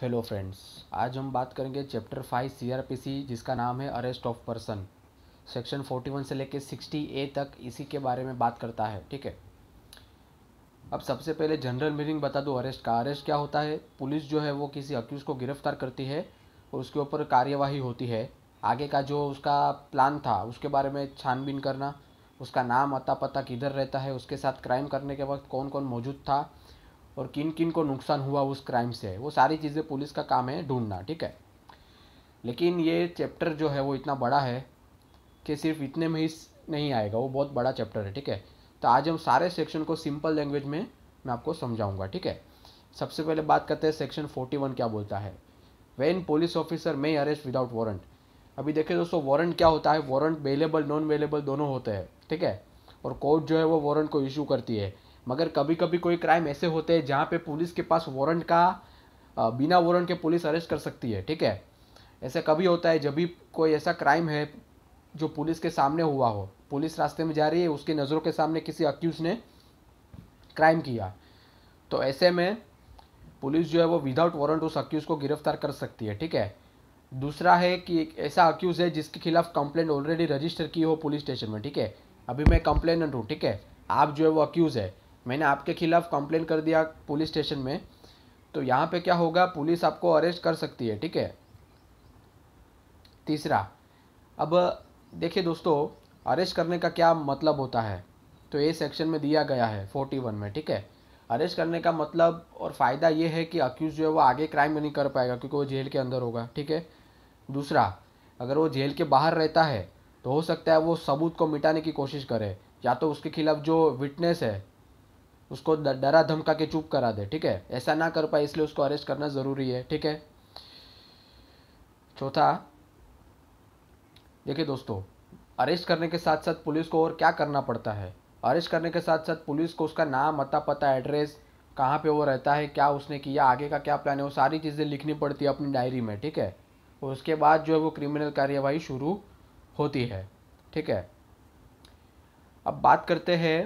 Hello friends आज हम बात करेंगे चैप्टर फाइव सीआरपीसी जिसका नाम है arrest of person section forty one से लेकर सिक्सटी ए तक इसी के बारे में बात करता है ठीक है अब सबसे पहले जनरल मीनिंग बता दो अरेस्ट का अरेस्ट क्या होता है पुलिस जो है वो किसी अक्यूज़ को गिरफ्तार करती है और उसके ऊपर कार्यवाही होती है आगे का जो उसका प्लान था उसके बारे में छानबीन करना उसका नाम अता पता किधर रहता है उसके साथ क्राइम करने के वक्त कौन कौन मौजूद था और किन किन को नुकसान हुआ उस क्राइम से वो सारी चीज़ें पुलिस का काम है ढूंढना ठीक है लेकिन ये चैप्टर जो है वो इतना बड़ा है कि सिर्फ इतने में ही नहीं आएगा वो बहुत बड़ा चैप्टर है ठीक है तो आज हम सारे सेक्शन को सिंपल लैंग्वेज में मैं आपको समझाऊंगा ठीक है सबसे पहले बात करते हैं सेक्शन 41 क्या बोलता है when police officer may arrest without warrant अभी देखिए दोस्तों वारंट क्या होता है वारंट वेलेबल नॉन वेलेबल दोनों होते हैं ठीक है और कोर्ट जो है वो वारंट को इशू करती है मगर कभी कभी कोई क्राइम ऐसे होते हैं जहाँ पे पुलिस के पास वारंट का बिना वारंट के पुलिस अरेस्ट कर सकती है ठीक है ऐसा कभी होता है जब भी कोई ऐसा क्राइम है जो पुलिस के सामने हुआ हो पुलिस रास्ते में जा रही है उसकी नज़रों के सामने किसी अक्यूज़ ने क्राइम किया तो ऐसे में पुलिस जो है वो विदाउट वारंट उस अक्यूज़ को गिरफ्तार कर सकती है ठीक है दूसरा है कि एक ऐसा अक्यूज़ है जिसके खिलाफ कंप्लेंट ऑलरेडी रजिस्टर की हो पुलिस स्टेशन में ठीक है अभी मैं कंप्लेनेंट हूँ ठीक है आप जो है वो अक्यूज़ है मैंने आपके खिलाफ़ कंप्लेन कर दिया पुलिस स्टेशन में तो यहाँ पे क्या होगा पुलिस आपको अरेस्ट कर सकती है ठीक है तीसरा अब देखिए दोस्तों अरेस्ट करने का क्या मतलब होता है तो ये सेक्शन में दिया गया है फोर्टी वन में ठीक है अरेस्ट करने का मतलब और फ़ायदा ये है कि अक्यूज़ जो है वो आगे क्राइम नहीं कर पाएगा क्योंकि वो जेल के अंदर होगा ठीक है दूसरा अगर वो जेल के बाहर रहता है तो हो सकता है वो सबूत को मिटाने की कोशिश करे या तो उसके खिलाफ जो विटनेस है उसको डरा धमका के चुप करा दे ठीक है ऐसा ना कर पाए इसलिए उसको अरेस्ट करना ज़रूरी है ठीक है चौथा देखिए दोस्तों अरेस्ट करने के साथ साथ पुलिस को और क्या करना पड़ता है अरेस्ट करने के साथ साथ पुलिस को उसका नाम अता पता एड्रेस कहाँ पे वो रहता है क्या उसने किया आगे का क्या प्लान है वो सारी चीज़ें लिखनी पड़ती है अपनी डायरी में ठीक है और उसके बाद जो है वो क्रिमिनल कार्यवाही शुरू होती है ठीक है अब बात करते हैं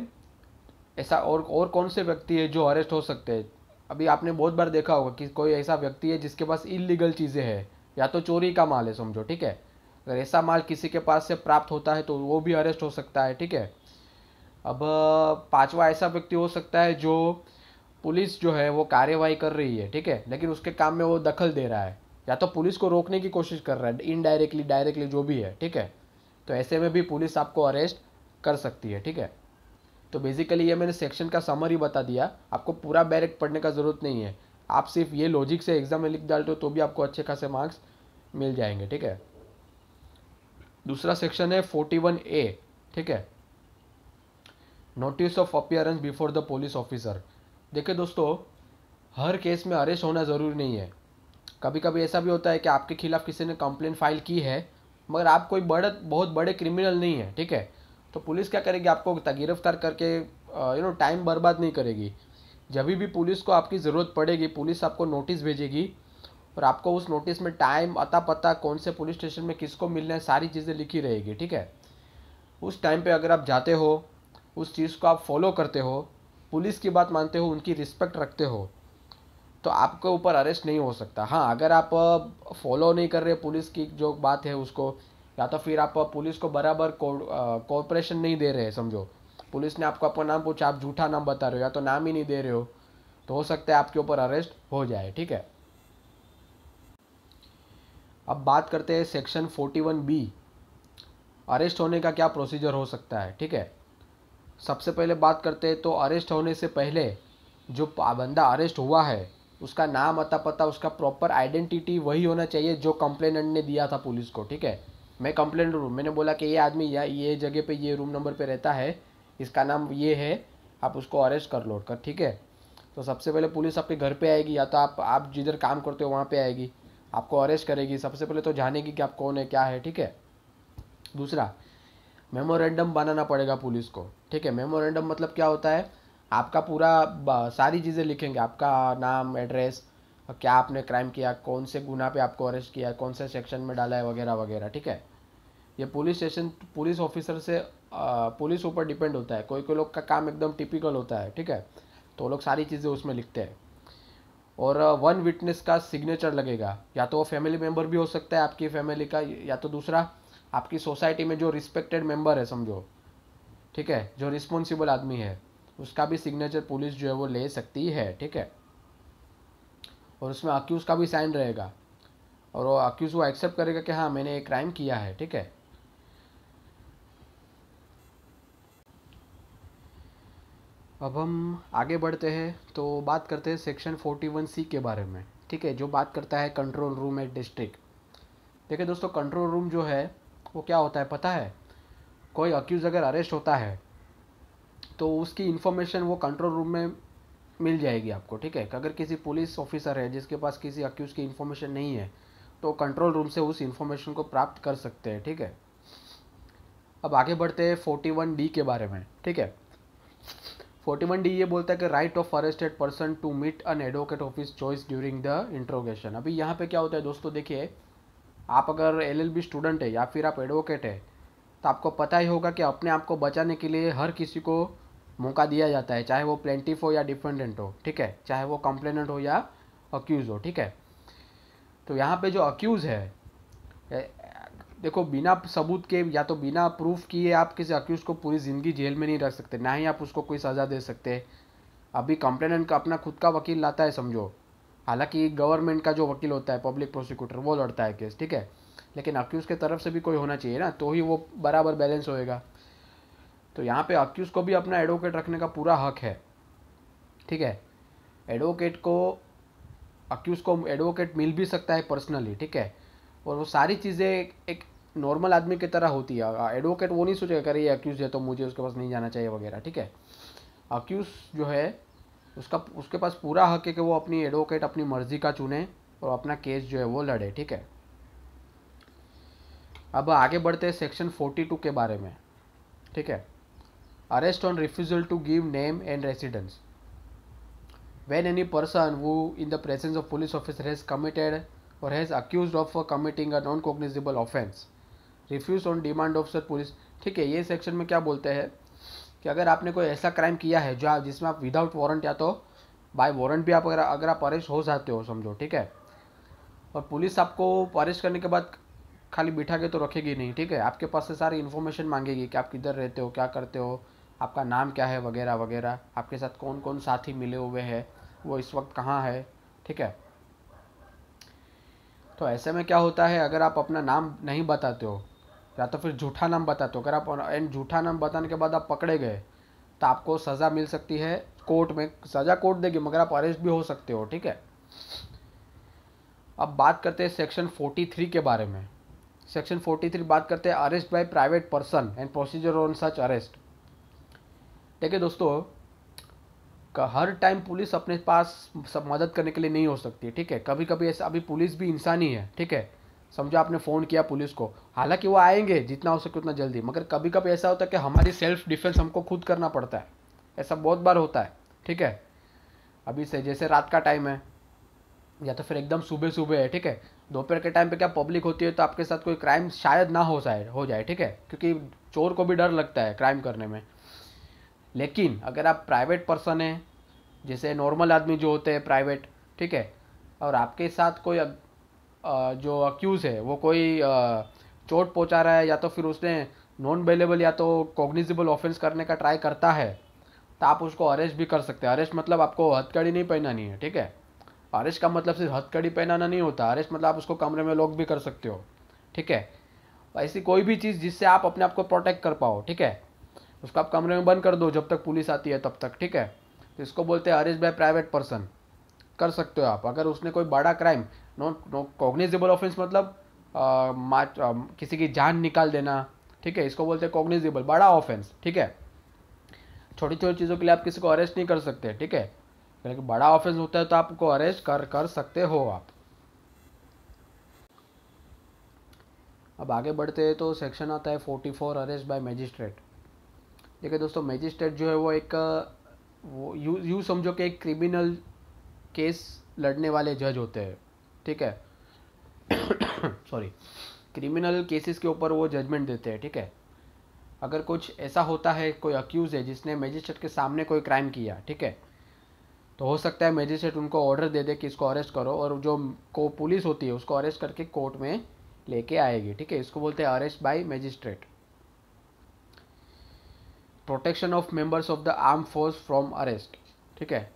ऐसा और और कौन से व्यक्ति है जो अरेस्ट हो सकते हैं अभी आपने बहुत बार देखा होगा कि कोई ऐसा व्यक्ति है जिसके पास इलीगल चीज़ें हैं या तो चोरी का माल है समझो ठीक है अगर ऐसा माल किसी के पास से प्राप्त होता है तो वो भी अरेस्ट हो सकता है ठीक है अब पांचवा ऐसा व्यक्ति हो सकता है जो पुलिस जो है वो कार्यवाही कर रही है ठीक है लेकिन उसके काम में वो दखल दे रहा है या तो पुलिस को रोकने की कोशिश कर रहा है इनडायरेक्टली डायरेक्टली जो भी है ठीक है तो ऐसे में भी पुलिस आपको अरेस्ट कर सकती है ठीक है तो बेसिकली ये मैंने सेक्शन का समरी बता दिया आपको पूरा बैरेक पढ़ने का ज़रूरत नहीं है आप सिर्फ ये लॉजिक से एग्ज़ाम में लिख डालते हो तो भी आपको अच्छे खासे मार्क्स मिल जाएंगे ठीक है दूसरा सेक्शन है फोर्टी वन ए ठीक है notice of appearance before the police officer देखिए दोस्तों हर केस में अरेस्ट होना ज़रूरी नहीं है कभी कभी ऐसा भी होता है कि आपके खिलाफ़ किसी ने कंप्लेन फाइल की है मगर आप कोई बड़े बहुत बड़े क्रिमिनल नहीं है ठीक है तो पुलिस क्या करेगी आपको गिरफ्तार करके यू नो टाइम बर्बाद नहीं करेगी जब भी पुलिस को आपकी ज़रूरत पड़ेगी पुलिस आपको नोटिस भेजेगी और आपको उस नोटिस में टाइम अता पता कौन से पुलिस स्टेशन में किसको मिलना है सारी चीज़ें लिखी रहेगी ठीक है उस टाइम पे अगर आप जाते हो उस चीज़ को आप फॉलो करते हो पुलिस की बात मानते हो उनकी रिस्पेक्ट रखते हो तो आपके ऊपर अरेस्ट नहीं हो सकता हाँ अगर आप फॉलो नहीं कर रहे पुलिस की जो बात है उसको या तो फिर आप पुलिस को बराबर कॉरपोरेशन नहीं दे रहे समझो पुलिस ने आपको अपना नाम पूछा आप झूठा नाम बता रहे हो या तो नाम ही नहीं दे रहे हो तो हो सकता है आपके ऊपर अरेस्ट हो जाए ठीक है अब बात करते हैं सेक्शन 41 बी अरेस्ट होने का क्या प्रोसीजर हो सकता है ठीक है सबसे पहले बात करते हैं तो अरेस्ट होने से पहले जो बंदा अरेस्ट हुआ है उसका नाम अता पता उसका प्रॉपर आइडेंटिटी वही होना चाहिए जो कंप्लेनेंट ने दिया था पुलिस को ठीक है मैं कंप्लेंट रूम मैंने बोला कि ये आदमी या ये जगह पे ये रूम नंबर पे रहता है इसका नाम ये है आप उसको अरेस्ट कर लौट कर ठीक है तो सबसे पहले पुलिस आपके घर पे आएगी या तो आप आप जिधर काम करते हो वहाँ पे आएगी आपको अरेस्ट करेगी सबसे पहले तो जानेगी कि आप कौन है क्या है ठीक है दूसरा मेमोरेंडम बनाना पड़ेगा पुलिस को ठीक है मेमोरेंडम मतलब क्या होता है आपका पूरा सारी चीज़ें लिखेंगे आपका नाम एड्रेस क्या आपने क्राइम किया कौन से गुना पे आपको अरेस्ट किया कौन से सेक्शन में डाला है वगैरह वगैरह ठीक है ये पुलिस स्टेशन पुलिस ऑफिसर से पुलिस ऊपर डिपेंड होता है कोई कोई लोग का काम एकदम टिपिकल होता है ठीक है तो लोग सारी चीज़ें उसमें लिखते हैं और वन विटनेस का सिग्नेचर लगेगा या तो वो फैमिली मेम्बर भी हो सकता है आपकी फैमिली का या तो दूसरा आपकी सोसाइटी में जो रिस्पेक्टेड मेम्बर है समझो ठीक है जो रिस्पॉन्सिबल आदमी है उसका भी सिग्नेचर पुलिस जो है वो ले सकती है ठीक है और उसमें अक्यूज़ का भी साइन रहेगा और वो अक्यूज़ वो एक्सेप्ट करेगा कि हाँ मैंने ये क्राइम किया है ठीक है अब हम आगे बढ़ते हैं तो बात करते हैं सेक्शन वन सी के बारे में ठीक है जो बात करता है कंट्रोल रूम एट डिस्ट्रिक्ट देखिए दोस्तों कंट्रोल रूम जो है वो क्या होता है पता है कोई अक्यूज़ अगर अरेस्ट होता है तो उसकी इन्फॉर्मेशन वो कंट्रोल रूम में मिल जाएगी आपको ठीक है अगर किसी पुलिस ऑफिसर है जिसके पास किसी अक्यूज़ की इन्फॉर्मेशन नहीं है तो कंट्रोल रूम से उस इन्फॉर्मेशन को प्राप्त कर सकते हैं ठीक है अब आगे बढ़ते हैं फोर्टी वन डी के बारे में ठीक है फोर्टी वन डी ये बोलता है कि right of arrested person to meet an advocate of his choice during the interrogation अभी यहाँ पे क्या होता है दोस्तों देखिए आप अगर एलएलबी स्टूडेंट है या फिर आप एडवोकेट है तो आपको पता ही होगा कि अपने आप को बचाने के लिए हर किसी को मौका दिया जाता है चाहे वो प्लेंटिफ हो या डिफेंडेंट हो ठीक है चाहे वो कंप्लेनेंट हो या अक्यूज़ हो ठीक है तो यहाँ पे जो अक्यूज़ है देखो बिना सबूत के या तो बिना प्रूफ किए आप किसी अक्यूज़ को पूरी ज़िंदगी जेल में नहीं रख सकते ना ही आप उसको कोई सज़ा दे सकते अभी कंप्लेनेंट का अपना खुद का वकील लाता है समझो हालांकि गवर्नमेंट का जो वकील होता है पब्लिक प्रोसिक्यूटर वो लड़ता है केस ठीक है लेकिन अक्यूज़ के तरफ से भी कोई होना चाहिए ना तो ही वो बराबर बैलेंस होएगा तो यहाँ पे अक्यूज़ को भी अपना एडवोकेट रखने का पूरा हक है ठीक है एडवोकेट को अक्यूज़ को एडवोकेट मिल भी सकता है पर्सनली ठीक है और वो सारी चीज़ें एक नॉर्मल आदमी की तरह होती है एडवोकेट वो नहीं सोचेगा अरे ये अक्यूज है तो मुझे उसके पास नहीं जाना चाहिए वगैरह ठीक है अक्यूज जो है उसका उसके पास पूरा हक है कि वो अपनी एडवोकेट अपनी मर्जी का चुने और अपना केस जो है वो लड़े ठीक है अब आगे बढ़ते हैं सेक्शन टू के बारे में ठीक है arrest on refusal to give name and residence when any person who in the presence of police officer has committed or has accused of committing a non cognizable offence refuse on demand of such police ठीक है ये section में क्या बोलते हैं कि अगर आपने कोई ऐसा क्राइम किया है जो जिसमें आप विदाउट वारंट या तो बाय वारंट भी आप अगर अगर आप अरेस्ट हो जाते हो समझो ठीक है और पुलिस आपको अरेस्ट करने के बाद खाली बिठा के तो रखेगी नहीं ठीक है आपके पास से सारी इन्फॉर्मेशन मांगेगी कि आप किधर रहते हो क्या करते हो आपका नाम क्या है वगैरह वगैरह आपके साथ कौन कौन साथी मिले हुए हैं वो इस वक्त कहाँ है ठीक है तो ऐसे में क्या होता है अगर आप अपना नाम नहीं बताते हो या तो फिर झूठा नाम बताते हो अगर आप एंड झूठा नाम बताने के बाद आप पकड़े गए तो आपको सज़ा मिल सकती है कोर्ट में सज़ा कोर्ट देगी मगर आप अरेस्ट भी हो सकते हो ठीक है अब बात करते हैं सेक्शन 43 के बारे में सेक्शन 43 बात करते हैं arrest by private person and procedure on such arrest ठीक है दोस्तों का हर टाइम पुलिस अपने पास सब मदद करने के लिए नहीं हो सकती ठीक है कभी कभी ऐसा अभी पुलिस भी इंसान ही है ठीक है समझो आपने फ़ोन किया पुलिस को हालांकि वो आएंगे जितना हो सके उतना जल्दी मगर कभी कभी ऐसा होता है कि हमारी सेल्फ डिफेंस हमको खुद करना पड़ता है ऐसा बहुत बार होता है ठीक है अभी से जैसे रात का टाइम है या तो फिर एकदम सुबह सुबह है ठीक है दोपहर के टाइम पे क्या पब्लिक होती है तो आपके साथ कोई क्राइम शायद ना हो जाए हो जाए ठीक है क्योंकि चोर को भी डर लगता है क्राइम करने में लेकिन अगर आप प्राइवेट पर्सन हैं जैसे नॉर्मल आदमी जो होते हैं प्राइवेट ठीक है और आपके साथ कोई जो अक्यूज़ है वो कोई चोट पहुंचा रहा है या तो फिर उसने नॉन बेलेबल या तो कॉग्निजिबल ऑफेंस करने का ट्राई करता है तो आप उसको अरेस्ट भी कर सकते हैं अरेस्ट मतलब आपको हथकड़ी नहीं पहनानी है ठीक है अरेस्ट का मतलब सिर्फ हथकड़ी पहनाना नहीं होता अरेस्ट मतलब आप उसको कमरे में लॉक भी कर सकते हो ठीक है ऐसी कोई भी चीज़ जिससे आप अपने आप को प्रोटेक्ट कर पाओ ठीक है उसको आप कमरे में बंद कर दो जब तक पुलिस आती है तब तक ठीक है तो इसको बोलते हैं अरेस्ट बाय प्राइवेट पर्सन कर सकते हो आप अगर उसने कोई बड़ा crime no no cognizable offence मतलब आ, आ, किसी की जान निकाल देना ठीक है इसको बोलते हैं कॉग्निजेबल बड़ा ऑफेंस ठीक है छोटी छोटी चीज़ों के लिए आप किसी को अरेस्ट नहीं कर सकते ठीक है लेकिन बड़ा ऑफेंस होता है तो आपको अरेस्ट कर कर सकते हो आप अब आगे बढ़ते हैं तो सेक्शन आता है forty four arrest by magistrate देखिए दोस्तों मैजिस्ट्रेट जो है वो एक वो यू यू समझो कि एक क्रिमिनल केस लड़ने वाले जज होते हैं ठीक है सॉरी क्रिमिनल केसेस के ऊपर वो जजमेंट देते हैं ठीक है अगर कुछ ऐसा होता है कोई अक्यूज़ है जिसने मैजिस्ट्रेट के सामने कोई क्राइम किया ठीक है तो हो सकता है मैजिस्ट्रेट उनको ऑर्डर दे दे कि इसको अरेस्ट करो और जो को पुलिस होती है उसको अरेस्ट करके कोर्ट में लेके आएगी ठीक है इसको बोलते हैं arrest by magistrate protection of members of the arm force from arrest ठीक है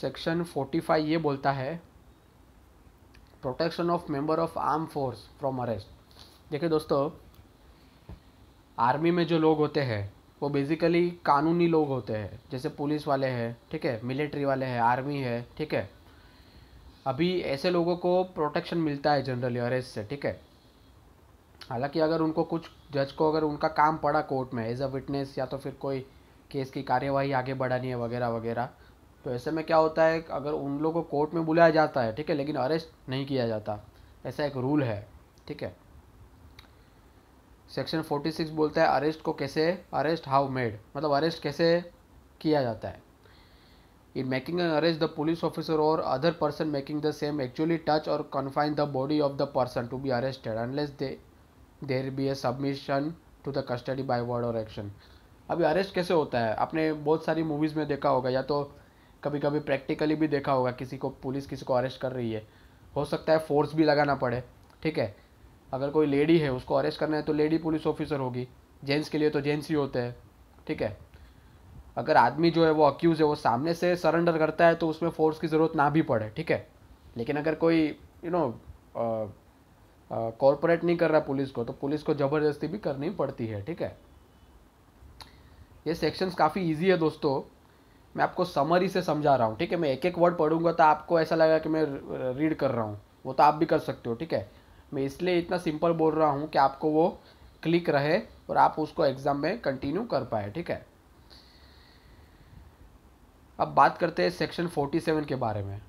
सेक्शन 45 ये बोलता है protection of member of arm force from arrest देखिए दोस्तों आर्मी में जो लोग होते हैं वो बेसिकली कानूनी लोग होते हैं जैसे पुलिस वाले हैं ठीक है मिलिट्री वाले हैं आर्मी है ठीक है अभी ऐसे लोगों को प्रोटेक्शन मिलता है जनरली अरेस्ट से ठीक है हालांकि अगर उनको कुछ जज को अगर उनका काम पड़ा कोर्ट में एज अ विटनेस या तो फिर कोई केस की कार्यवाही आगे बढ़ानी है वगैरह वगैरह तो ऐसे में क्या होता है अगर उन लोगों को कोर्ट में बुलाया जाता है ठीक है लेकिन अरेस्ट नहीं किया जाता ऐसा एक रूल है ठीक है सेक्शन 46 बोलता है अरेस्ट को कैसे अरेस्ट हाउ मेड मतलब अरेस्ट कैसे किया जाता है in making an arrest the police officer और other person making the same actually touch और confine the body of the person to be arrested unless they there be a submission to the custody by word और action अभी arrest कैसे होता है आपने बहुत सारी मूवीज़ में देखा होगा या तो कभी कभी प्रैक्टिकली भी देखा होगा किसी को पुलिस किसी को अरेस्ट कर रही है हो सकता है फोर्स भी लगाना पड़े ठीक है अगर कोई लेडी है उसको अरेस्ट करना है तो लेडी पुलिस ऑफिसर होगी जेंट्स के लिए तो जेंट्स ही होते हैं ठीक है अगर आदमी जो है वो अक्यूज़ है वो सामने से सरेंडर करता है तो उसमें फोर्स की ज़रूरत ना भी पड़े ठीक है लेकिन अगर कोई यू नो कॉरपोरेट नहीं कर रहा पुलिस को तो पुलिस को ज़बरदस्ती भी करनी पड़ती है ठीक है ये सेक्शंस काफ़ी इजी है दोस्तों मैं आपको समरी से समझा रहा हूँ ठीक है मैं एक एक वर्ड पढ़ूंगा तो आपको ऐसा लगेगा कि मैं रीड कर रहा हूँ वो तो आप भी कर सकते हो ठीक है मैं इसलिए इतना सिंपल बोल रहा हूँ कि आपको वो क्लिक रहे और आप उसको एग्ज़ाम में कंटिन्यू कर पाए ठीक है अब बात करते हैं सेक्शन 47 के बारे में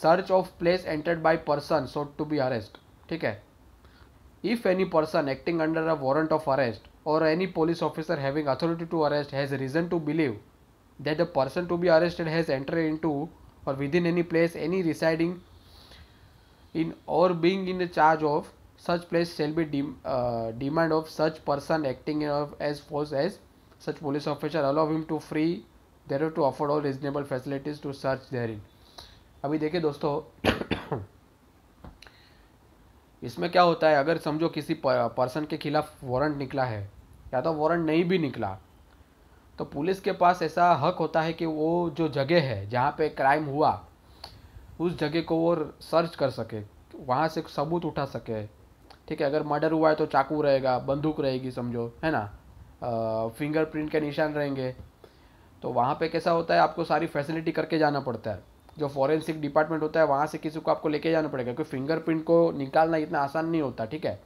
search of place entered by person sought to be arrest ठीक है if any person acting under a warrant of arrest और any police officer having authority to arrest has reason to believe that the person to be arrested has entered into or within any place any residing in or being in the charge of such place shall be de uh, demand of such person acting of, as force as such police officer allow him to free there to afford all reasonable facilities to search therein इन अभी देखिए दोस्तों इसमें क्या होता है अगर समझो किसी पर्सन के खिलाफ वारंट निकला है या तो वारंट नहीं भी निकला तो पुलिस के पास ऐसा हक होता है कि वो जो जगह है जहाँ पे क्राइम हुआ उस जगह को वो सर्च कर सके तो वहाँ से सबूत उठा सके ठीक है अगर मर्डर हुआ है तो चाकू रहेगा बंदूक रहेगी समझो है ना फिंगरप्रिंट के निशान रहेंगे तो वहाँ पे कैसा होता है आपको सारी फैसिलिटी करके जाना पड़ता है जो फॉरेंसिक डिपार्टमेंट होता है वहाँ से किसी को आपको लेके जाना पड़ेगा क्योंकि फिंगरप्रिंट को निकालना इतना आसान नहीं होता ठीक है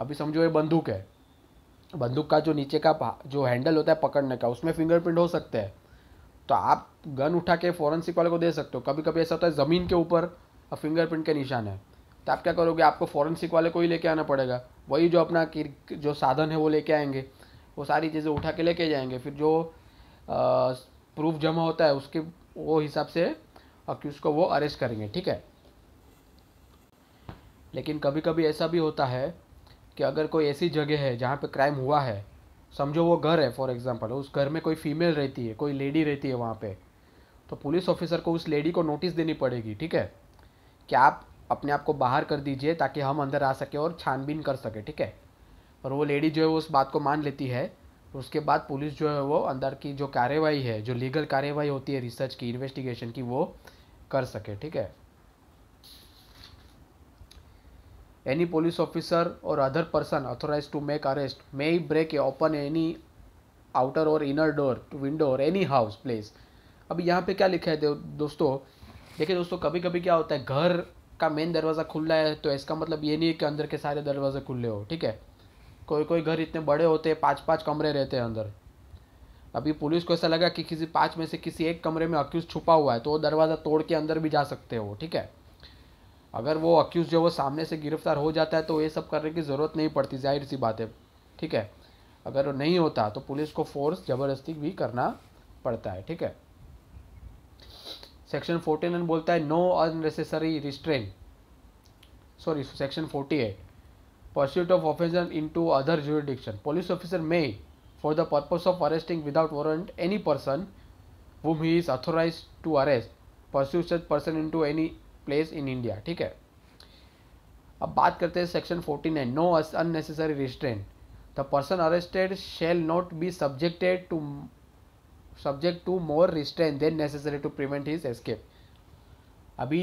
अभी समझो ये बंदूक है बंदूक का जो नीचे का जो हैंडल होता है पकड़ने का उसमें फिंगरप्रिंट हो सकते हैं तो आप गन उठा के फॉरेंसिक वाले को दे सकते हो कभी कभी ऐसा होता है ज़मीन के ऊपर फिंगरप्रिंट के निशान है तो आप क्या करोगे आपको फॉरेंसिक वाले को ही लेके आना पड़ेगा वही जो अपना जो साधन है वो लेके आएंगे वो सारी चीज़ें उठा के लेके जाएंगे फिर जो प्रूफ जमा होता है उसके वो हिसाब से अक्यूज़ को वो अरेस्ट करेंगे ठीक है लेकिन कभी कभी ऐसा भी होता है कि अगर कोई ऐसी जगह है जहाँ पे क्राइम हुआ है समझो वो घर है फॉर एग्जांपल उस घर में कोई फीमेल रहती है कोई लेडी रहती है वहाँ पे तो पुलिस ऑफिसर को उस लेडी को नोटिस देनी पड़ेगी ठीक है कि आप अपने आप को बाहर कर दीजिए ताकि हम अंदर आ सके और छानबीन कर सके ठीक है पर वो लेडी जो है वो उस बात को मान लेती है उसके बाद पुलिस जो है वो अंदर की जो कार्रवाई है जो लीगल कार्यवाही होती है रिसर्च की इन्वेस्टिगेशन की वो कर सके ठीक है एनी पुलिस ऑफिसर और other person person to make arrest may break a open any outer और इनर डोर टू विंडो और एनी हाउस प्लेस अभी यहाँ पे क्या लिखा है दोस्तों देखिए दोस्तों कभी कभी क्या होता है घर का मेन दरवाज़ा खुला है तो इसका मतलब ये नहीं है कि अंदर के सारे दरवाजे खुले हो ठीक है कोई कोई घर इतने बड़े होते हैं पाँच पाँच कमरे रहते हैं अंदर अभी पुलिस को ऐसा लगा कि किसी पाँच में से किसी एक कमरे में अक्यूज़ छुपा हुआ है तो वो दरवाज़ा तोड़ के अंदर भी जा सकते हो ठीक है अगर वो अक्यूज जो वो सामने से गिरफ्तार हो जाता है तो ये सब करने की ज़रूरत नहीं पड़ती जाहिर सी बात है ठीक है अगर नहीं होता तो पुलिस को फोर्स जबरदस्ती भी करना पड़ता है ठीक है सेक्शन फोर्टी नाइन बोलता है no unnecessary restrain sorry section forty eight pursuit of officer into other jurisdiction police officer may for the purpose of arresting without warrant any person whom he is authorize to arrest pursuit person into any place in India ठीक है अब बात करते हैं section forty nine no unnecessary restraint the person arrested shall not be subjected to subject to more restraint than necessary to prevent his escape अभी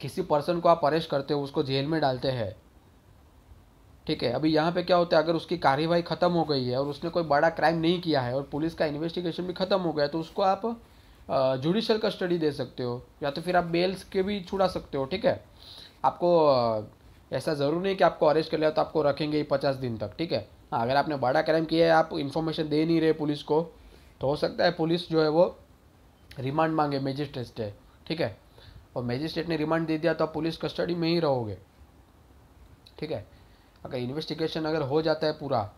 किसी person को आप अरेस्ट करते हो उसको जेल में डालते हैं ठीक है अभी यहाँ पे क्या होता है अगर उसकी कार्यवाही ख़त्म हो गई है और उसने कोई बड़ा क्राइम नहीं किया है और पुलिस का इन्वेस्टिगेशन भी ख़त्म हो गया तो उसको आप जुडिशल कस्टडी दे सकते हो या तो फिर आप बेल्स के भी छुड़ा सकते हो ठीक है आपको ऐसा ज़रूर नहीं कि आपको अरेस्ट कर लिया तो आपको रखेंगे ही पचास दिन तक ठीक है हाँ अगर आपने बड़ा क्राइम किया है आप इन्फॉर्मेशन दे नहीं रहे पुलिस को तो हो सकता है पुलिस जो है वो रिमांड मांगे मेजिस्ट्रेट से ठीक है और मेजिस्ट्रेट ने रिमांड दे दिया तो आप पुलिस कस्टडी में ही रहोगे ठीक है अगर इन्वेस्टिगेशन अगर हो जाता है पूरा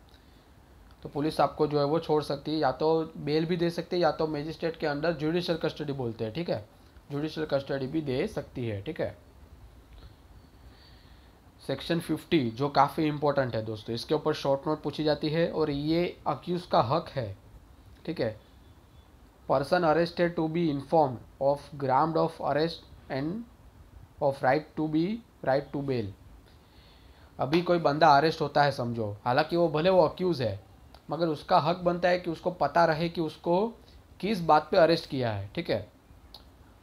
तो पुलिस आपको जो है वो छोड़ सकती है या तो बेल भी दे सकती है या तो मेजिस्ट्रेट के अंडर जुडिशल कस्टडी बोलते हैं ठीक है जुडिशल कस्टडी भी दे सकती है ठीक है सेक्शन 50 जो काफ़ी इंपॉर्टेंट है दोस्तों इसके ऊपर शॉर्ट नोट पूछी जाती है और ये अक्यूज़ का हक है ठीक है person arrested to be inform of ground of arrest and of right to be right to bail अभी कोई बंदा अरेस्ट होता है समझो हालांकि वो भले वो अक्यूज़ है मगर उसका हक बनता है कि उसको पता रहे कि उसको किस बात पे अरेस्ट किया है ठीक है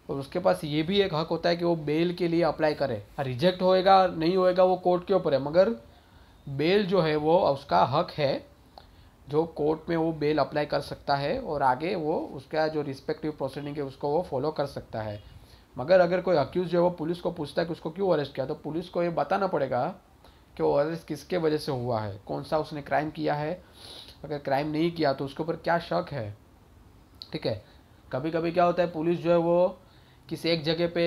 और उसके पास ये भी एक हक होता है कि वो बेल के लिए अप्लाई करे रिजेक्ट हाँ, होएगा नहीं होएगा वो कोर्ट के ऊपर है मगर बेल जो है वो उसका हक है जो कोर्ट में वो बेल अप्लाई कर सकता है और आगे वो उसका जो रिस्पेक्टिव प्रोसीडिंग है उसको वो फॉलो कर सकता है मगर अगर कोई अक्यूज जो है वो पुलिस को पूछता है कि उसको क्यों अरेस्ट किया तो पुलिस को ये बताना पड़ेगा कि वो अरेस्ट किसके वजह से हुआ है कौन सा उसने क्राइम किया है अगर क्राइम नहीं किया तो उसके ऊपर क्या शक है ठीक है कभी कभी क्या होता है पुलिस जो है वो किसी एक जगह पे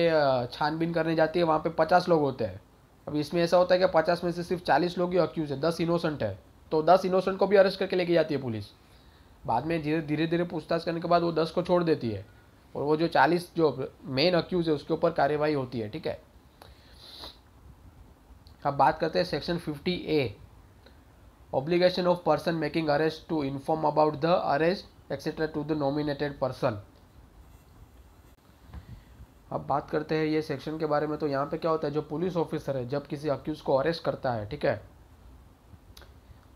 छानबीन करने जाती है वहाँ पे पचास लोग होते हैं अब इसमें ऐसा होता है कि पचास में से सिर्फ चालीस लोग ही अक्यूज है दस इनोसेंट है तो दस इनोसेंट को भी अरेस्ट करके लेके जाती है पुलिस बाद में धीरे धीरे धीरे पूछताछ करने के बाद वो दस को छोड़ देती है और वो जो चालीस जो मेन अक्यूज है उसके ऊपर कार्यवाही होती है ठीक है अब बात करते हैं section fifty A obligation of person making arrest to inform about the arrest etc to the nominated person अब बात करते हैं ये सेक्शन के बारे में तो यहाँ पे क्या होता है जो पुलिस ऑफिसर है जब किसी अक्यूज को अरेस्ट करता है ठीक है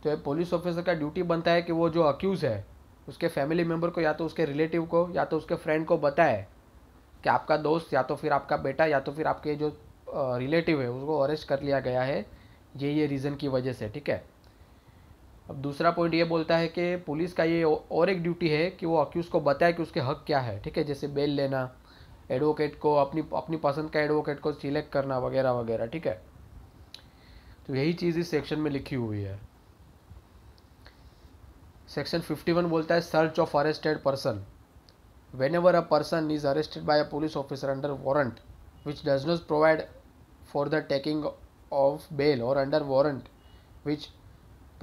तो ये पुलिस ऑफिसर का ड्यूटी बनता है कि वो जो अक्यूज़ है उसके फैमिली मेम्बर को या तो उसके रिलेटिव को या तो उसके फ्रेंड को बताए कि आपका दोस्त या तो फिर आपका बेटा या तो फिर आपके जो रिलेटिव है उसको अरेस्ट कर लिया गया है ये ये रीज़न की वजह से ठीक है अब दूसरा पॉइंट ये बोलता है कि पुलिस का ये और एक ड्यूटी है कि वो अक्यूज़ को बताए कि उसके हक क्या है ठीक है जैसे बेल लेना एडवोकेट को अपनी अपनी पसंद का एडवोकेट को सिलेक्ट करना वगैरह वगैरह ठीक है तो यही चीज़ इस सेक्शन में लिखी हुई है सेक्शन 51 बोलता है search of arrested person whenever a person is arrested by a police officer under warrant which does not provide for the taking of bail और under warrant which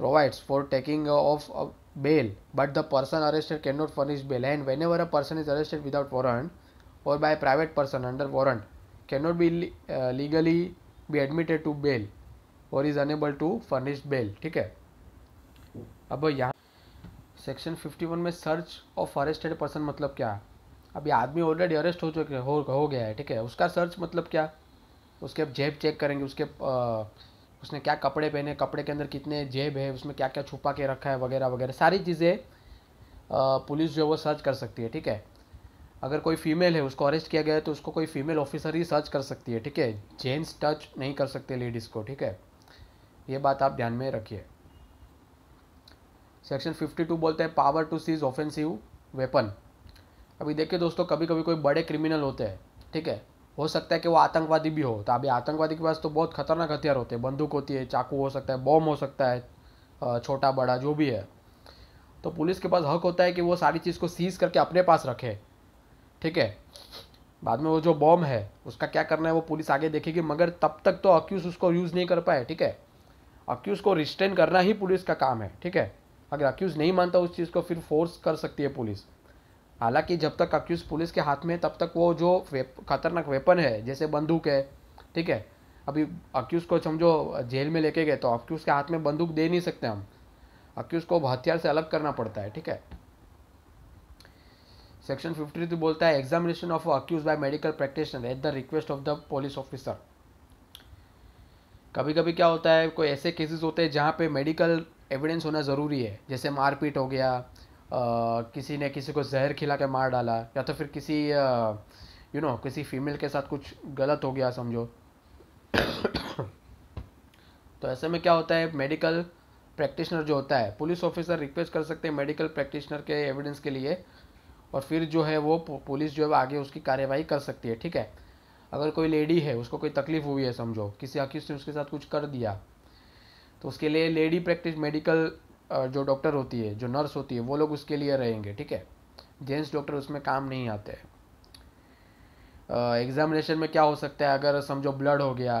provides for taking of a bail but the person arrested cannot furnish bail and whenever a person is arrested without warrant or by a private person under warrant cannot be uh, legally be admitted to bail or is unable to furnish bail theek hai अब यहाँ section 51 में search of arrested person मतलब क्या अभी आदमी already arrest हो चुके हो, हो गया है ठीक है उसका सर्च मतलब क्या उसके अब जेब चेक करेंगे उसके आ, उसने क्या कपड़े पहने कपड़े के अंदर कितने जेब है उसमें क्या क्या छुपा के रखा है वगैरह वगैरह सारी चीज़ें पुलिस जो है वो सर्च कर सकती है ठीक है अगर कोई फीमेल है उसको अरेस्ट किया गया है तो उसको कोई फीमेल ऑफिसर ही सर्च कर सकती है ठीक है जेंट्स टच नहीं कर सकते लेडीज़ को ठीक है ये बात आप ध्यान में रखिए सेक्शन 52 बोलते हैं power to seize offensive weapon अभी देखिए दोस्तों कभी कभी कोई बड़े क्रिमिनल होते हैं ठीक है हो सकता है कि वो आतंकवादी भी हो तो अभी आतंकवादी के पास तो बहुत खतरनाक हथियार होते हैं बंदूक होती है चाकू हो सकता है बॉम्ब हो सकता है छोटा बड़ा जो भी है तो पुलिस के पास हक होता है कि वो सारी चीज़ को सीज करके अपने पास रखे ठीक है बाद में वो जो बॉम्ब है उसका क्या करना है वो पुलिस आगे देखेगी मगर तब तक तो अक्यूज़ उसको यूज़ नहीं कर पाए ठीक है अक्यूज़ को रिस्ट्रेन करना ही पुलिस का काम है ठीक है अगर अक्यूज़ नहीं मानता उस चीज़ को फिर फोर्स कर सकती है पुलिस हालांकि जब तक अक्यूज पुलिस के हाथ में है तब तक वो जो वेप, खतरनाक वेपन है जैसे बंदूक है ठीक है अभी अक्यूज़ को समझो जेल में लेके गए तो अक्यूज़ के हाथ में बंदूक दे नहीं सकते हम अक्यूज़ को हथियार से अलग करना पड़ता है ठीक है सेक्शन फिफ्टी थ्री बोलता है examination of accused by medical practitioner at the request of the police officer कभी कभी क्या होता है कोई ऐसे केसेस होते हैं जहाँ पे मेडिकल एविडेंस होना ज़रूरी है जैसे मारपीट हो गया किसी ने किसी को जहर खिला के मार डाला या तो फिर किसी यू नो you know, किसी फीमेल के साथ कुछ गलत हो गया समझो तो ऐसे में क्या होता है मेडिकल प्रैक्टिशनर जो होता है पुलिस ऑफिसर रिक्वेस्ट कर सकते हैं मेडिकल प्रैक्टिशनर के एविडेंस के लिए और फिर जो है वो पुलिस जो है आगे उसकी कार्यवाही कर सकती है ठीक है अगर कोई लेडी है उसको कोई तकलीफ हुई है समझो किसी अक्यूज ने उसके साथ कुछ कर दिया तो उसके लिए लेडी प्रैक्टिस मेडिकल जो डॉक्टर होती है जो नर्स होती है वो लोग उसके लिए रहेंगे ठीक है जेंट्स डॉक्टर उसमें काम नहीं आते एग्जामिनेशन में क्या हो सकता है अगर समझो ब्लड हो गया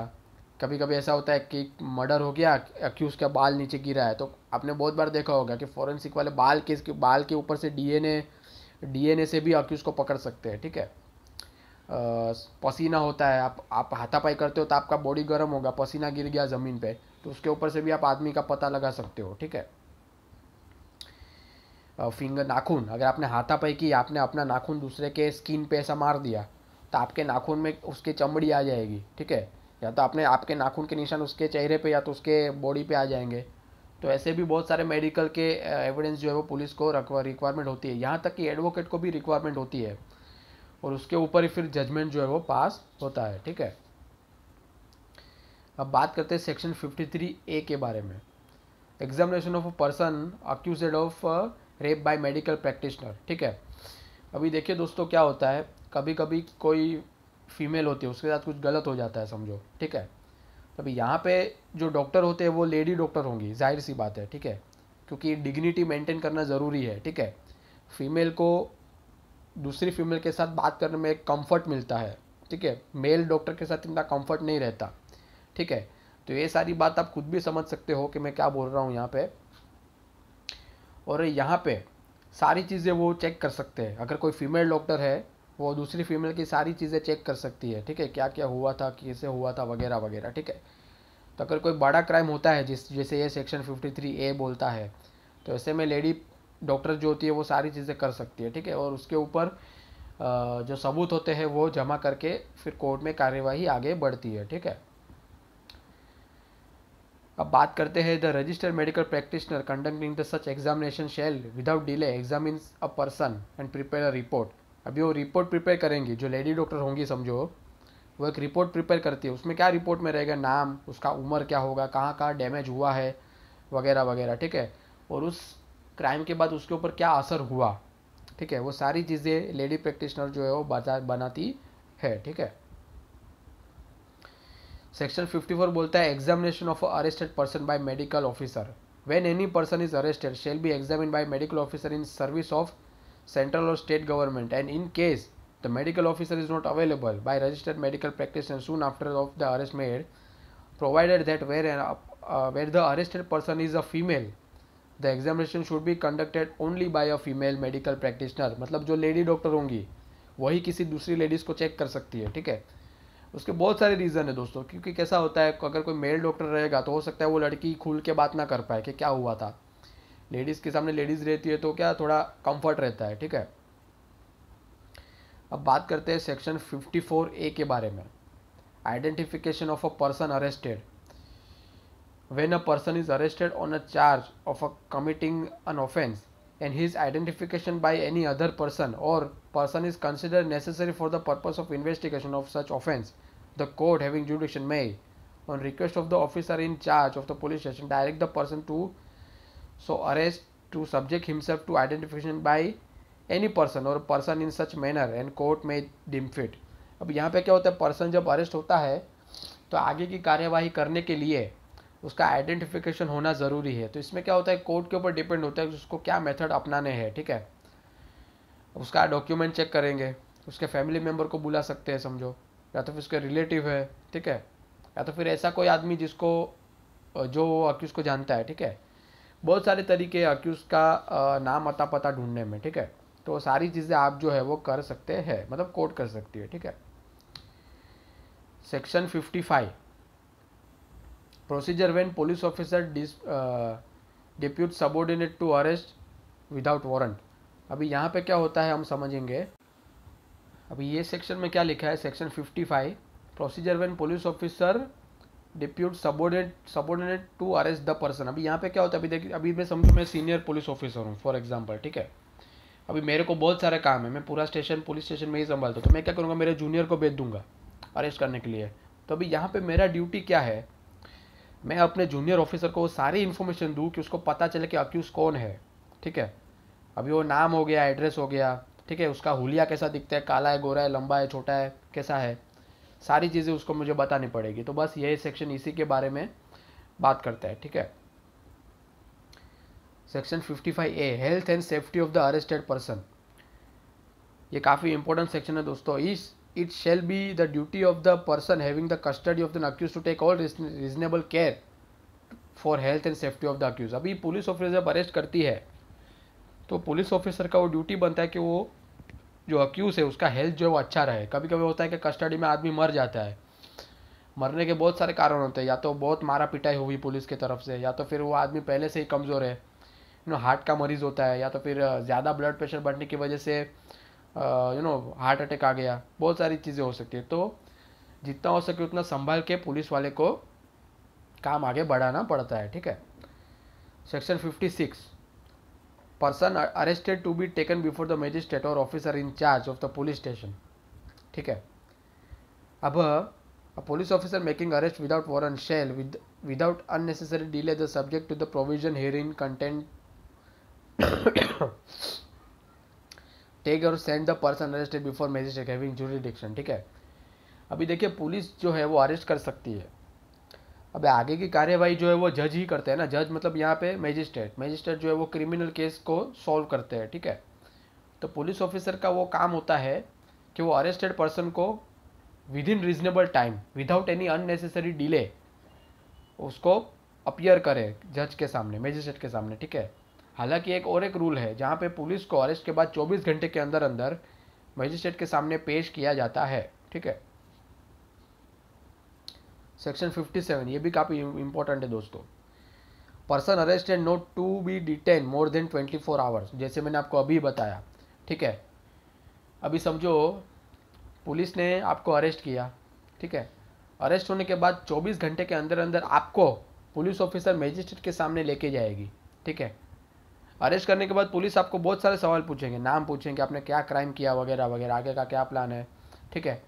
कभी कभी ऐसा होता है कि मर्डर हो गया अक्यूज़ का बाल नीचे गिरा है तो आपने बहुत बार देखा होगा कि फॉरेंसिक वाले बाल के बाल के ऊपर से डीएनए डीएनए से भी अक्यूज़ को पकड़ सकते हैं ठीक है पसीना होता है आप आप हाथापाई करते हो तो आपका बॉडी गर्म होगा पसीना गिर गया ज़मीन पे तो उसके ऊपर से भी आप आदमी का पता लगा सकते हो ठीक है फिंगर नाखून अगर आपने हाथापाई आपने अपना नाखून दूसरे के स्किन पे ऐसा मार दिया तो आपके नाखून में उसकी चमड़ी आ जाएगी ठीक है या तो आपने आपके नाखून के निशान उसके चेहरे पे या तो उसके बॉडी पे आ जाएंगे तो ऐसे भी बहुत सारे मेडिकल के एविडेंस जो है वो पुलिस को रिक्वायरमेंट होती है यहाँ तक कि एडवोकेट को भी रिक्वायरमेंट होती है और उसके ऊपर ही फिर जजमेंट जो है वो पास होता है ठीक है अब बात करते हैं सेक्शन फिफ्टी ए के बारे में examination of a person accused of rape by medical practitioner ठीक है अभी देखिए दोस्तों क्या होता है कभी कभी कोई फीमेल होती है उसके साथ कुछ गलत हो जाता है समझो ठीक है अभी यहाँ पे जो डॉक्टर होते हैं वो लेडी डॉक्टर होंगी जाहिर सी बात है ठीक है क्योंकि डिग्निटी मेंटेन करना ज़रूरी है ठीक है फीमेल को दूसरी फीमेल के साथ बात करने में एक कम्फर्ट मिलता है ठीक है मेल डॉक्टर के साथ इतना कम्फर्ट नहीं रहता ठीक है तो ये सारी बात आप खुद भी समझ सकते हो कि मैं क्या बोल रहा हूँ यहाँ पर और यहाँ पे सारी चीज़ें वो चेक कर सकते हैं अगर कोई फीमेल डॉक्टर है वो दूसरी फीमेल की सारी चीज़ें चेक कर सकती है ठीक है क्या क्या हुआ था कैसे हुआ था वगैरह वगैरह ठीक है तो अगर कोई बड़ा क्राइम होता है जिस जैसे ये सेक्शन 53 ए बोलता है तो ऐसे में लेडी डॉक्टर जो होती है वो सारी चीज़ें कर सकती है ठीक है और उसके ऊपर जो सबूत होते हैं वो जमा करके फिर कोर्ट में कार्यवाही आगे बढ़ती है ठीक है अब बात करते हैं the registered medical practitioner conducting the such examination shall without delay examine a person and prepare a report अभी वो रिपोर्ट प्रिपेयर करेंगी जो लेडी डॉक्टर होंगी समझो वो एक रिपोर्ट प्रिपेयर करती है उसमें क्या रिपोर्ट में रहेगा नाम उसका उम्र क्या होगा कहाँ कहाँ डैमेज हुआ है वगैरह वगैरह ठीक है और उस क्राइम के बाद उसके ऊपर क्या असर हुआ ठीक है वो सारी चीज़ें लेडी प्रैक्टिशनर जो है वो बता बनाती है ठीक है सेक्शन 54 बोलता है examination of arrested person by medical officer when any person is arrested shall be examine by medical officer in service of central और state government and in case the medical officer is not available by registered medical practitioner soon after of the arrest made provided that were were the arrested person is a female the examination should be conducted only by a female medical practitioner मतलब जो lady doctor होंगी वही किसी दूसरी ladies को check कर सकती है ठीक है उसके बहुत सारे रीज़न है दोस्तों क्योंकि कैसा होता है अगर कोई मेल डॉक्टर रहेगा तो हो सकता है वो लड़की खुल के बात ना कर पाए कि क्या हुआ था लेडीज़ के सामने लेडीज़ रहती है तो क्या थोड़ा कंफर्ट रहता है ठीक है अब बात करते हैं सेक्शन 54 ए के बारे में identification of a person arrested when a person is arrested on a charge of a committing an offence and his identification by any other person or person is considered necessary for the purpose of investigation of such offence the court having jurisdiction may on request of the officer in charge of the police station direct the person to so arrest to subject himself to identification by any person or person in such manner and court may deem fit. अब यहाँ पे क्या होता है person जब arrest होता है तो आगे की कार्यवाही करने के लिए उसका आइडेंटिफिकेशन होना ज़रूरी है तो इसमें क्या होता है कोर्ट के ऊपर डिपेंड होता है उसको क्या मेथड अपनाने हैं ठीक है उसका डॉक्यूमेंट चेक करेंगे उसके फैमिली मेम्बर को बुला सकते हैं समझो या तो फिर उसके रिलेटिव है ठीक है या तो फिर ऐसा कोई आदमी जिसको जो अक्यूज़ को जानता है ठीक है बहुत सारे तरीके अक्यूज़ का नाम अता पता ढूंढने में ठीक है तो सारी चीज़ें आप जो है वो कर सकते हैं मतलब कोर्ट कर सकती है ठीक है section fifty five Procedure when police officer dis, uh, depute subordinate to arrest without warrant. अभी यहाँ पे क्या होता है हम समझेंगे अभी ये सेक्शन में क्या लिखा है section 55 procedure when police officer depute subordinate subordinate to arrest the person अभी यहाँ पे क्या होता है अभी देखिए अभी मैं समझू मैं सीनियर पुलिस ऑफिसर हूँ फॉर एग्जाम्पल ठीक है अभी मेरे को बहुत सारे काम है मैं पूरा स्टेशन पुलिस स्टेशन में ही संभालता हूँ तो मैं क्या करूँगा मेरे जूनियर को भेज दूंगा अरेस्ट करने के लिए तो अभी यहाँ पर मेरा ड्यूटी क्या है मैं अपने जूनियर ऑफिसर को सारी इन्फॉर्मेशन दूँ कि उसको पता चले कि अक्यूज़ कौन है ठीक है अभी वो नाम हो गया एड्रेस हो गया ठीक है उसका हुलिया कैसा दिखता है काला है गोरा है लंबा है छोटा है कैसा है सारी चीज़ें उसको मुझे बतानी पड़ेगी तो बस यही सेक्शन इसी के बारे में बात करता है ठीक है section 55 A health and safety of the arrested person ये काफ़ी इंपॉर्टेंट सेक्शन है दोस्तों इस it shall be the duty of the person having the custody of the accused to take all reasonable care for health and safety of the accuse अभी police officer जब arrest करती है तो police officer का वो duty बनता है कि वो जो अक्यूज है उसका हेल्थ जो है वो अच्छा रहे कभी कभी होता है कि कस्टडी में आदमी मर जाता है मरने के बहुत सारे कारण होते हैं या तो बहुत मारा पिटाई हुई पुलिस की तरफ से या तो फिर वो आदमी पहले से ही कमज़ोर है नो हार्ट का मरीज़ होता है या तो फिर ज़्यादा ब्लड प्रेशर बढ़ने की वजह से यू नो हार्ट अटैक आ गया बहुत सारी चीज़ें हो सकती है तो जितना हो सके उतना संभाल के पुलिस वाले को काम आगे बढ़ाना पड़ता है ठीक है section 56 person arrested to be taken before the magistrate और officer in charge of the police station ठीक है अब police officer making arrest without without shall with without unnecessary delay the subject to the provision provision herein take और send the person arrested before magistrate having jurisdiction ठीक है अभी देखिए police जो है वो अरेस्ट कर सकती है अब आगे की कार्यवाही जो है वो जज ही करते हैं ना जज मतलब यहाँ पे मैजिस्ट्रेट मैजिस्ट्रेट जो है वो क्रिमिनल केस को सॉल्व करते हैं ठीक है तो पुलिस ऑफिसर का वो काम होता है कि वो अरेस्टेड पर्सन को within reasonable time without any unnecessary delay उसको अपियर करे जज के सामने मैजिस्ट्रेट के सामने ठीक है हालांकि एक और एक रूल है जहां पे पुलिस को अरेस्ट के बाद 24 घंटे के अंदर अंदर मजिस्ट्रेट के सामने पेश किया जाता है ठीक है सेक्शन 57 ये भी काफ़ी इंपॉर्टेंट है दोस्तों person arrest and not to be detain more than 24 four hours जैसे मैंने आपको अभी बताया ठीक है अभी समझो पुलिस ने आपको अरेस्ट किया ठीक है अरेस्ट होने के बाद 24 घंटे के अंदर अंदर आपको पुलिस ऑफिसर मजिस्ट्रेट के सामने लेके जाएगी ठीक है अरेस्ट करने के बाद पुलिस आपको बहुत सारे सवाल पूछेंगे नाम पूछेंगे आपने क्या क्राइम किया वगैरह वगैरह आगे का क्या प्लान है ठीक है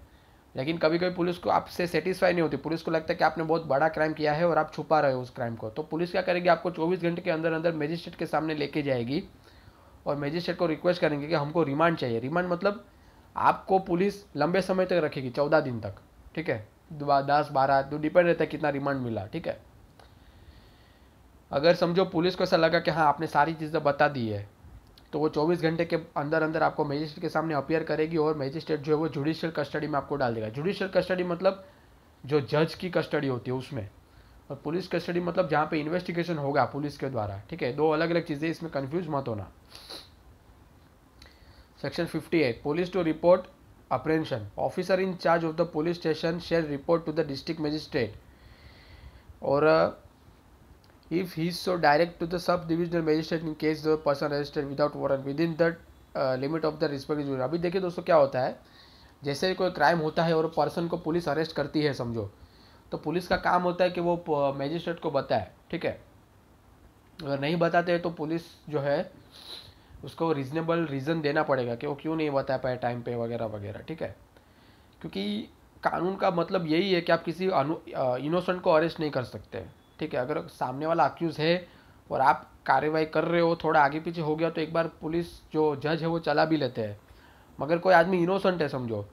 लेकिन कभी कभी पुलिस को आपसे सेटिस्फाई नहीं होती पुलिस को लगता है कि आपने बहुत बड़ा क्राइम किया है और आप छुपा रहे हो उस क्राइम को तो पुलिस क्या करेगी आपको 24 घंटे के अंदर अंदर मजिस्ट्रेट के सामने लेके जाएगी और मजिस्ट्रेट को रिक्वेस्ट करेंगे कि हमको रिमांड चाहिए रिमांड मतलब आपको पुलिस लंबे समय तक रखेगी चौदह दिन तक ठीक है दस बारह तो डिपेंड रहता है कितना रिमांड मिला ठीक है अगर समझो पुलिस को ऐसा लगा कि हाँ आपने सारी चीज़ें बता दी है तो वो 24 घंटे के अंदर अंदर आपको मजिस्ट्रेट के सामने अपियर करेगी और मजिस्ट्रेट जो है वो जुडिशियल कस्टडी में आपको डाल देगा जुडिशियल कस्टडी मतलब जो जज की कस्टडी होती है उसमें और पुलिस कस्टडी मतलब जहाँ पे इन्वेस्टिगेशन होगा पुलिस के द्वारा ठीक है दो अलग अलग चीज़ें इसमें कन्फ्यूज मत होना section fifty eight police to report apprehension officer in charge of the police station shall report to the district magistrate और if he is so direct to the sub-divisional magistrate in case the person arrested without warrant within the uh, limit of the respective jurisdiction abhi dekhiye dosto kya hota hai jaise koi crime hota hai aur person ko police arrest karti hai samjho to police ka kaam hota hai ki wo magistrate ko bataye theek hai agar nahi batate hai to police jo hai उसको reasonable reason देना पड़ेगा कि वो क्यों नहीं बता पाए time पे वगैरह वगैरह ठीक है क्योंकि कानून का मतलब यही है कि आप किसी इनोसेंट को अरेस्ट नहीं कर सकते ठीक है अगर सामने वाला अक्यूज़ है और आप कार्रवाई कर रहे हो थोड़ा आगे पीछे हो गया तो एक बार पुलिस जो जज है वो चला भी लेते हैं मगर कोई आदमी इनोसेंट है समझो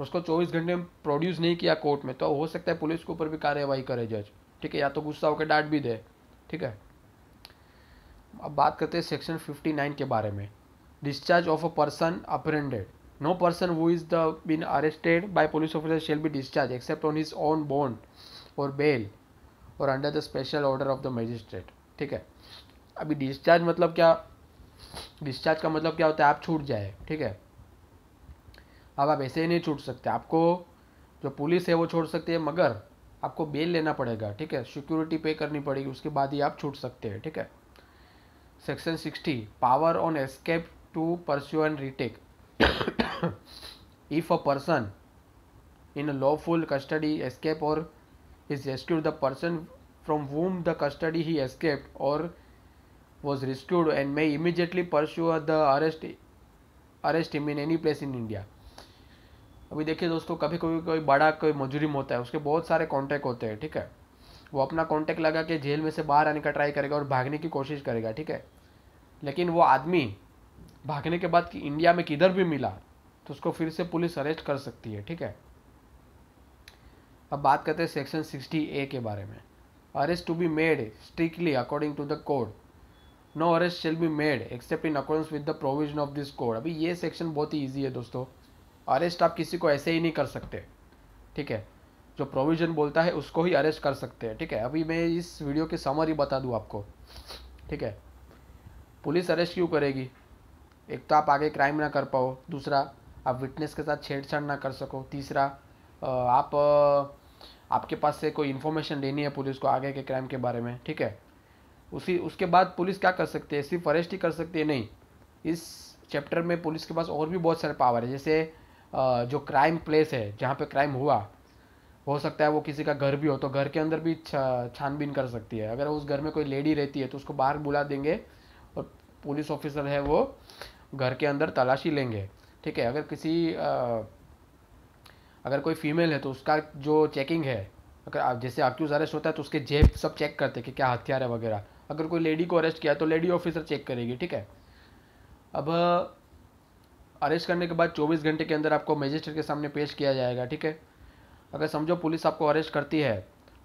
उसको 24 घंटे में प्रोड्यूस नहीं किया कोर्ट में तो हो सकता है पुलिस के ऊपर भी कार्यवाही करे जज ठीक है या तो गुस्सा होकर डांट भी दे ठीक है अब बात करते हैं सेक्शन 59 के बारे में discharge of a person apprehended no person who is the been arrested by police officer shall be discharge except on his own bond और बेल और under the special order of the magistrate ठीक है अभी discharge मतलब क्या discharge का मतलब क्या होता है आप छूट जाए ठीक है अब आप ऐसे ही नहीं छूट सकते आपको जो पुलिस है वो छोड़ सकती है मगर आपको बेल लेना पड़ेगा ठीक है सिक्योरिटी पे करनी पड़ेगी उसके बाद ही आप छूट सकते हैं ठीक है section sixty power on escape to pursue and retake if a person in lawful custody escape और is rescued the person from whom the custody he escaped or was rescued and may immediately pursue the arrest arrest him in any place in India अभी देखिए दोस्तों कभी कभी कोई बड़ा कोई मजुरिम होता है उसके बहुत सारे कॉन्टैक्ट होते हैं ठीक है वो अपना कॉन्टैक्ट लगा के जेल में से बाहर आने का ट्राई करेगा और भागने की कोशिश करेगा ठीक है लेकिन वो आदमी भागने के बाद कि इंडिया में किधर भी मिला तो उसको फिर से पुलिस अरेस्ट कर सकती है ठीक है अब बात करते हैं सेक्शन सिक्सटी ए के बारे में arrest to be made strictly according to the code no arrest shall be made except in according with the provision of this code अभी ये सेक्शन बहुत ही ईजी है दोस्तों अरेस्ट आप किसी को ऐसे ही नहीं कर सकते ठीक है जो प्रोविजन बोलता है उसको ही अरेस्ट कर सकते हैं ठीक है अभी मैं इस वीडियो की समरी बता दूँ आपको ठीक है पुलिस अरेस्ट क्यों करेगी एक तो आप आगे क्राइम ना कर पाओ दूसरा आप विटनेस के साथ छेड़छाड़ ना कर सको तीसरा आप आपके पास से कोई इन्फॉर्मेशन लेनी है पुलिस को आगे के क्राइम के बारे में ठीक है उसी उसके बाद पुलिस क्या कर सकती है सिर्फ अरेस्ट ही कर सकती है नहीं इस चैप्टर में पुलिस के पास और भी बहुत सारे पावर है जैसे जो क्राइम प्लेस है जहाँ पे क्राइम हुआ हो सकता है वो किसी का घर भी हो तो घर के अंदर भी छानबीन कर सकती है अगर उस घर में कोई लेडी रहती है तो उसको बाहर बुला देंगे और पुलिस ऑफिसर है वो घर के अंदर तलाशी लेंगे ठीक है अगर किसी अगर कोई फीमेल है तो उसका जो चेकिंग है अगर आप जैसे अक्यूज़ अरेस्ट होता है तो उसके जेब सब चेक करते हैं कि क्या हथियार है वगैरह अगर कोई लेडी को अरेस्ट किया तो लेडी ऑफिसर चेक करेगी ठीक है अब अरेस्ट करने के बाद 24 घंटे के अंदर आपको मजिस्ट्रेट के सामने पेश किया जाएगा ठीक है अगर समझो पुलिस आपको अरेस्ट करती है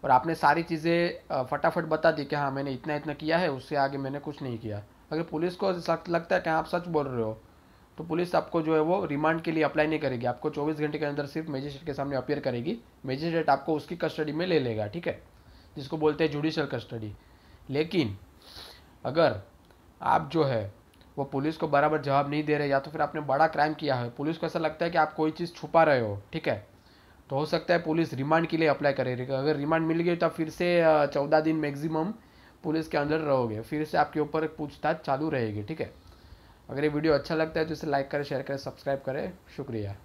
और आपने सारी चीज़ें फटाफट बता दी कि हाँ मैंने इतना इतना किया है उससे आगे मैंने कुछ नहीं किया अगर पुलिस को लगता है कि हाँ, आप सच बोल रहे हो तो पुलिस आपको जो है वो रिमांड के लिए अप्लाई नहीं करेगी आपको 24 घंटे के अंदर सिर्फ मेजिस्ट्रेट के सामने अपेयर करेगी मेजिस्ट्रेट आपको उसकी कस्टडी में ले लेगा ठीक है जिसको बोलते हैं जुडिशल कस्टडी लेकिन अगर आप जो है वो पुलिस को बराबर जवाब नहीं दे रहे या तो फिर आपने बड़ा क्राइम किया है पुलिस को ऐसा लगता है कि आप कोई चीज़ छुपा रहे हो ठीक है तो हो सकता है पुलिस रिमांड के लिए अप्लाई करेगी अगर रिमांड मिल गई तो फिर से चौदह दिन मैक्सिमम पुलिस के अंदर रहोगे फिर से आपके ऊपर पूछताछ चालू रहेगी ठीक है अगर ये वीडियो अच्छा लगता है तो इसे लाइक करें शेयर करें सब्सक्राइब करें शुक्रिया